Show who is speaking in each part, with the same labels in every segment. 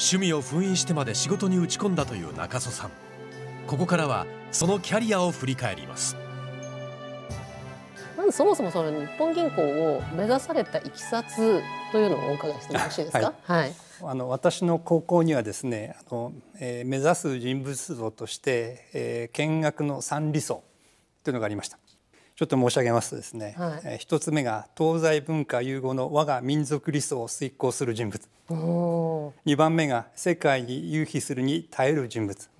Speaker 1: 趣味を封印してまで仕事に打ち込んだという中曽さんここからはそのキャリアを振り返ります
Speaker 2: まずそもそもその日本銀行を目指されたいきさつというのをお伺いしてよろしいですか、はい、はい、あ
Speaker 1: の私の高校にはですねあの、えー、目指す人物像として、えー、見学の三理想というのがありましたちょっと申し上げますとですね、はい、一つ目が東西文化融合の我が民族理想を遂行する人物
Speaker 2: 2
Speaker 1: 番目が世界に融避するに耐える人物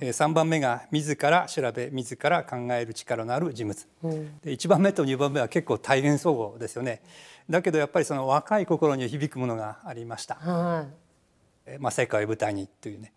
Speaker 1: 3番目が自ら調べ自ら考える力のある人物、うん、で1番目と2番目は結構大変相互ですよねだけどやっぱりその若い心に響くものがありました、はい、まあ、世界を舞台にというね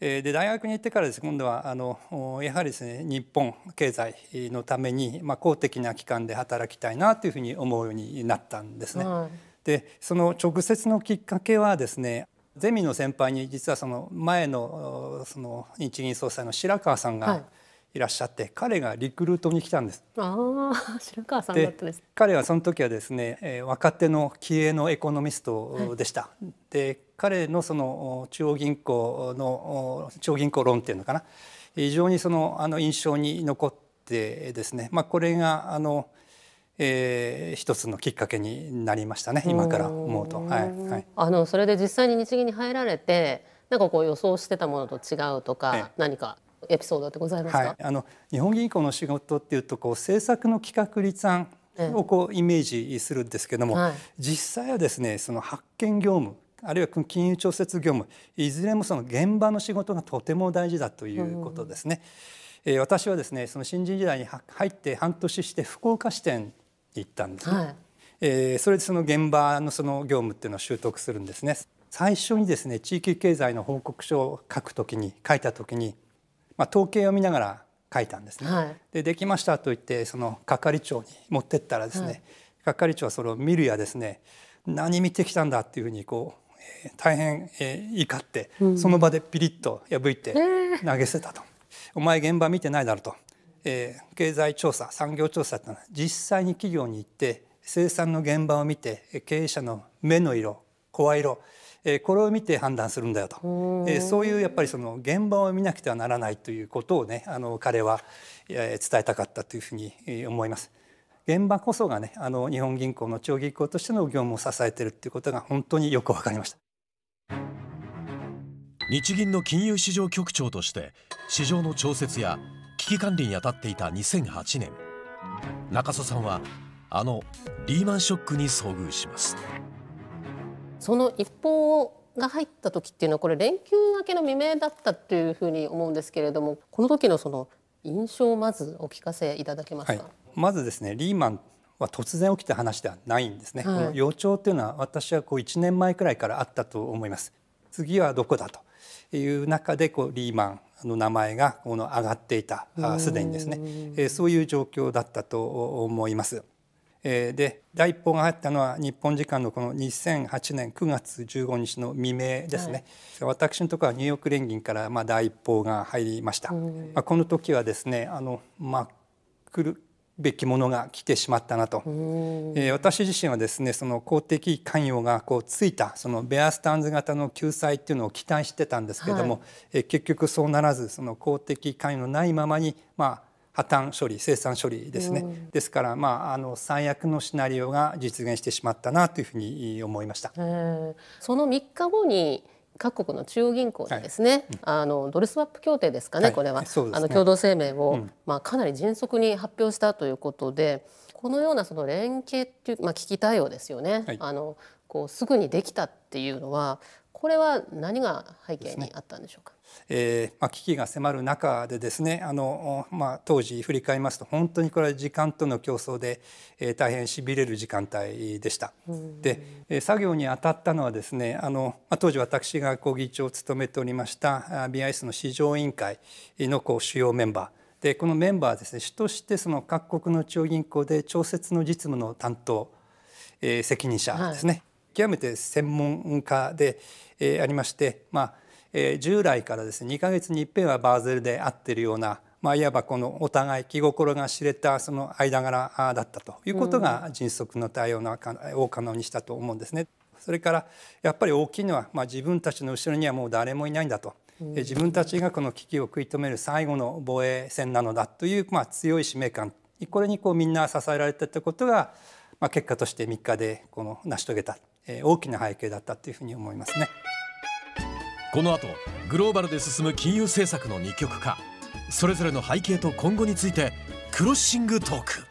Speaker 1: で大学に行ってからです、今度はあのやはりですね日本経済のために、まあ、公的な機関で働きたいなというふうに思うようになったんですね。うん、でその直接のきっかけはですねゼミの先輩に実はその前のその日銀総裁の白川さんが、はいいらっしゃって彼がリクルートに来たんです。
Speaker 2: あ白川さんだったです
Speaker 1: 彼はその時はですね、えー、若手の気鋭のエコノミストでした。はい、で彼のその中央銀行の中央銀行論っていうのかな非常にそのあの印象に残ってですね、まあ、これがあの、えー、一つのきっかけになりましたね今から思うと。はい、はい、
Speaker 2: あのそれで実際に日銀に入られてなんかこう予想してたものと違うとか、何かエピソードってございますか、はい、
Speaker 1: あの日本銀行の仕事っていうとこう政策の企画立案をこうイメージするんですけども、はい、実際はですねその発見業務あるいは金融調節業務いずれもその現場の仕事がとても大事だということですね。うん、えー、私はですねその新人時代に入って半年して福岡支店に行ったんですね、はい、えー、それでその現場のその業務っていうのを習得するんですね。最初にですね地域経済の報告書を書くときに書いたときにまあ、統計を見ながら書いたんですね。はい、でできましたと言ってその係長に持ってったらですね、はい、係長はそれを見るやですね何見てきたんだっていうふうにこう、えー、大変、えー、怒って、うん、その場でピリッと破いて投げ捨てたと、えー、お前現場見てないだろうと、えー、経済調査産業調査ってのは実際に企業に行って生産の現場を見て経営者の目の色声色、えこれを見て判断するんだよと、えそういうやっぱりその現場を見なくてはならないということをねあの彼は、え伝えたかったというふうに思います。現場こそがねあの日本銀行の長銀行としての業務を支えているということが本当によく分かりました日銀の金融市場局長として市場の調節や危機管理に当たっていた2008年中曽さんはあのリーマンショックに遭遇します。
Speaker 2: その一報が入った時っていうのはこれ連休明けの未明だったっていうふうに思うんですけれどもこの時のその印象をまずお聞かせいただけますか、はい、
Speaker 1: まずですねリーマンは突然起きた話ではないんですね、はい、この予兆というのは私はこう1年前くらいからあったと思います次はどこだという中でこうリーマンの名前がこの上がっていたすでにですね、えー、そういう状況だったと思います。で第一報が入ったのは日本時間のこの2008年9月15日の未明ですね、はい、私のところはニューヨーク連銀からまあ第一報が入りました、まあ、この時はですねあの、まあ、来るべきものが来てしまったなと、えー、私自身はですねその公的関与がこうついたそのベアスタンズ型の救済っていうのを期待してたんですけれども、はい、え結局そうならずその公的関与のないままにまあ破綻処理生産処理ですね、うん、ですから、まあ、あの最悪のシナリオが実現してしまったなというふうに思いました。
Speaker 2: その3日後に各国の中央銀行でですね、はいうん、あのドルスワップ協定ですかね、はい、これは、ね、あの共同声明を、うん、まあ、かなり迅速に発表したということでこのようなその連携っていう、まあ、危機対応ですよね、はい、あのこうすぐにできたっていうのはこれは何が背景にあったんでしょうか。ね、
Speaker 1: えー、まあ、危機が迫る中でですねあの、まあ、当時振り返りますと本当にこれは時間との競争で、えー、大変しびれる時間帯でした。で、えー、作業に当たったのはですねあの、まあ、当時私が講義長を務めておりました BIS の市場委員会のこう主要メンバー。でこのメンバーはですね主としてその各国の中央銀行で調節の実務の担当、えー、責任者ですね、極めて専門家で、えありまして、まあえ従来からですね2か月に一遍はバーゼルで会ってるような、まあ、いわばこのお互い気心が知れたその間柄だったということが迅速の対応を可能にしたと思うんですね。それからやっぱり大きいのは、まあ、自分たちの後ろにはもう誰もいないんだと。自分たちがこの危機を食い止める最後の防衛戦なのだという、まあ、強い使命感これにこうみんな支えられたってことが、まあ、結果として3日でこの成し遂げたえ大きな背景だったというふうに思いますねこの後グローバルで進む金融政策の二極化それぞれの背景と今後についてクロッシングトーク